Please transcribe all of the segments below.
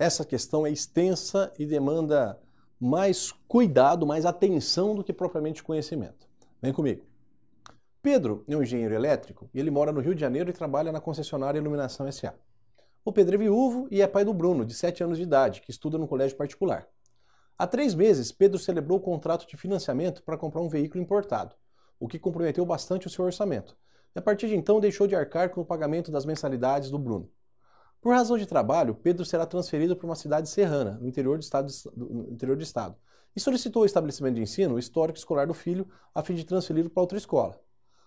Essa questão é extensa e demanda mais cuidado, mais atenção do que propriamente conhecimento. Vem comigo. Pedro é um engenheiro elétrico e ele mora no Rio de Janeiro e trabalha na concessionária Iluminação SA. O Pedro é viúvo e é pai do Bruno, de 7 anos de idade, que estuda no colégio particular. Há três meses, Pedro celebrou o contrato de financiamento para comprar um veículo importado, o que comprometeu bastante o seu orçamento. E a partir de então, deixou de arcar com o pagamento das mensalidades do Bruno. Por razão de trabalho, Pedro será transferido para uma cidade serrana, no interior do estado, no interior do estado e solicitou o estabelecimento de ensino o histórico escolar do filho a fim de transferi-lo para outra escola.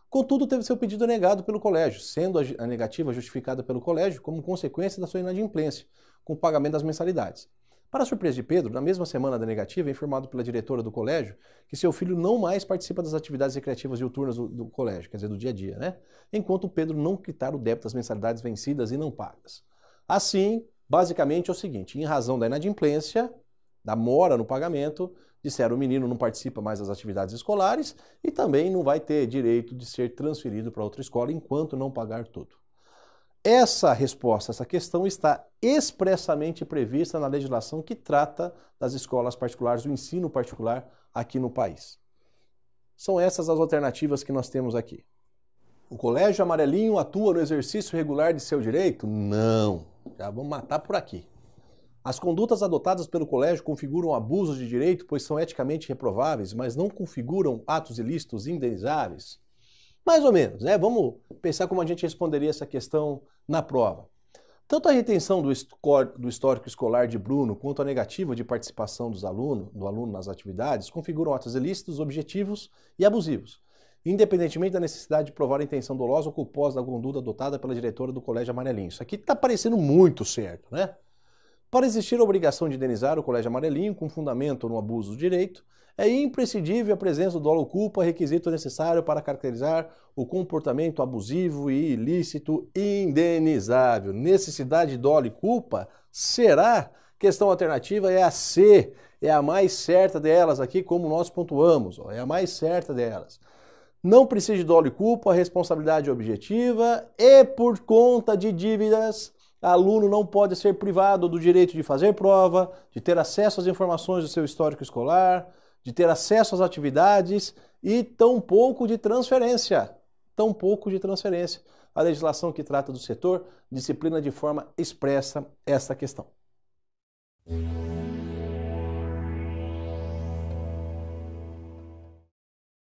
Contudo, teve seu pedido negado pelo colégio, sendo a negativa justificada pelo colégio como consequência da sua inadimplência, com o pagamento das mensalidades. Para surpresa de Pedro, na mesma semana da negativa, é informado pela diretora do colégio que seu filho não mais participa das atividades recreativas diuturnas do, do colégio, quer dizer, do dia a dia, né? Enquanto Pedro não quitar o débito das mensalidades vencidas e não pagas. Assim, basicamente é o seguinte: em razão da inadimplência, da mora no pagamento, disseram o menino não participa mais das atividades escolares e também não vai ter direito de ser transferido para outra escola enquanto não pagar tudo. Essa resposta, essa questão está expressamente prevista na legislação que trata das escolas particulares, do ensino particular aqui no país. São essas as alternativas que nós temos aqui. O colégio amarelinho atua no exercício regular de seu direito? Não. Já vamos matar por aqui. As condutas adotadas pelo colégio configuram abusos de direito, pois são eticamente reprováveis, mas não configuram atos ilícitos indenizáveis? Mais ou menos, né? Vamos pensar como a gente responderia essa questão na prova. Tanto a retenção do, histórico escolar de Bruno quanto a negativa de participação dos aluno, do aluno nas atividades configuram atos ilícitos, objetivos e abusivos independentemente da necessidade de provar a intenção dolosa ou culposa da conduta adotada pela diretora do Colégio Amarelinho. Isso aqui está parecendo muito certo, né? Para existir a obrigação de indenizar o Colégio Amarelinho com fundamento no abuso do direito, é imprescindível a presença do dolo ou culpa, requisito necessário para caracterizar o comportamento abusivo e ilícito indenizável. Necessidade, dolo e culpa será questão alternativa é a C, é a mais certa delas aqui, como nós pontuamos, ó, é a mais certa delas não de do e culpa, a responsabilidade é objetiva e por conta de dívidas, aluno não pode ser privado do direito de fazer prova, de ter acesso às informações do seu histórico escolar, de ter acesso às atividades e tampouco de transferência. Tampouco de transferência. A legislação que trata do setor disciplina de forma expressa esta questão.